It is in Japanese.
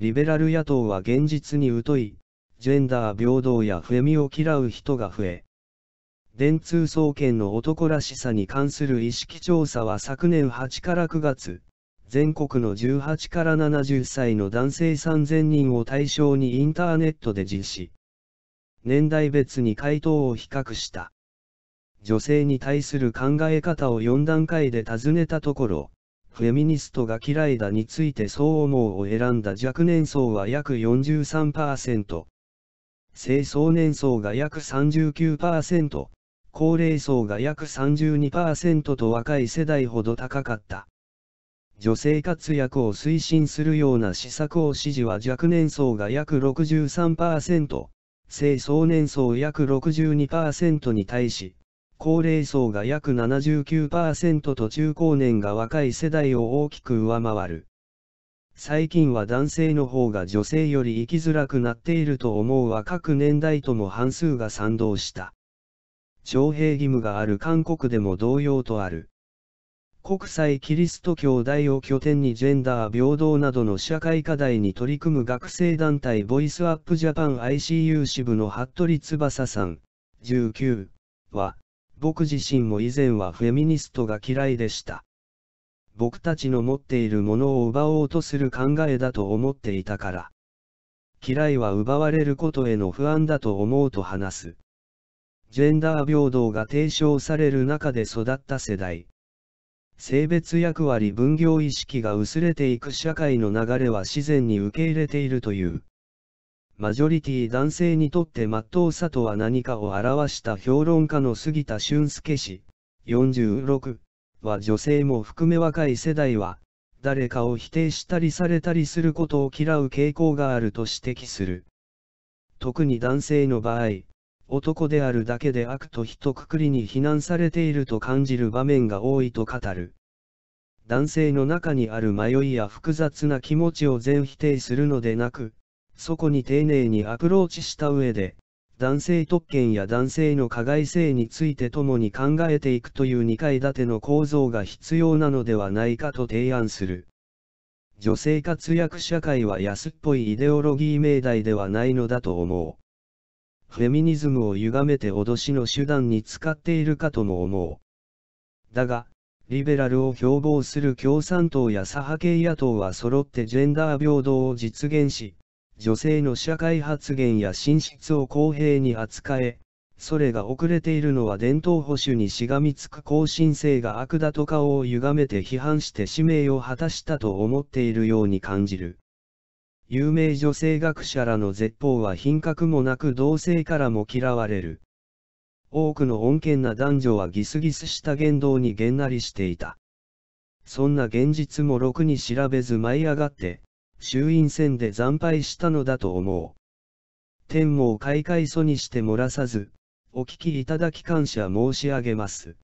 リベラル野党は現実に疎い、ジェンダー平等やフェミを嫌う人が増え、電通総研の男らしさに関する意識調査は昨年8から9月、全国の18から70歳の男性3000人を対象にインターネットで実施。年代別に回答を比較した。女性に対する考え方を4段階で尋ねたところ、フェミニストが嫌いだについてそう思うを選んだ若年層は約43%、青少年層が約39%、高齢層が約32%と若い世代ほど高かった。女性活躍を推進するような施策を支持は若年層が約63%、青少年層約62%に対し、高齢層が約79%と中高年が若い世代を大きく上回る。最近は男性の方が女性より生きづらくなっていると思うは各年代とも半数が賛同した。徴兵義務がある韓国でも同様とある。国際キリスト教大を拠点にジェンダー平等などの社会課題に取り組む学生団体ボイスアップジャパン ICU 支部の服部翼さん、19は、僕自身も以前はフェミニストが嫌いでした。僕たちの持っているものを奪おうとする考えだと思っていたから。嫌いは奪われることへの不安だと思うと話す。ジェンダー平等が提唱される中で育った世代。性別役割分業意識が薄れていく社会の流れは自然に受け入れているという。マジョリティ男性にとって真っ当さとは何かを表した評論家の杉田俊介氏、46は女性も含め若い世代は、誰かを否定したりされたりすることを嫌う傾向があると指摘する。特に男性の場合、男であるだけで悪と一括りに非難されていると感じる場面が多いと語る。男性の中にある迷いや複雑な気持ちを全否定するのでなく、そこに丁寧にアプローチした上で、男性特権や男性の加害性について共に考えていくという2階建ての構造が必要なのではないかと提案する。女性活躍社会は安っぽいイデオロギー命題ではないのだと思う。フェミニズムを歪めて脅しの手段に使っているかとも思う。だが、リベラルを標榜する共産党や左派系野党は揃ってジェンダー平等を実現し、女性の社会発言や進出を公平に扱え、それが遅れているのは伝統保守にしがみつく後進性が悪だと顔を歪めて批判して使命を果たしたと思っているように感じる。有名女性学者らの絶法は品格もなく同性からも嫌われる。多くの穏健な男女はギスギスした言動にげんなりしていた。そんな現実もろくに調べず舞い上がって、衆院選で惨敗したのだと思う。天網開会祖にして漏らさず、お聞きいただき感謝申し上げます。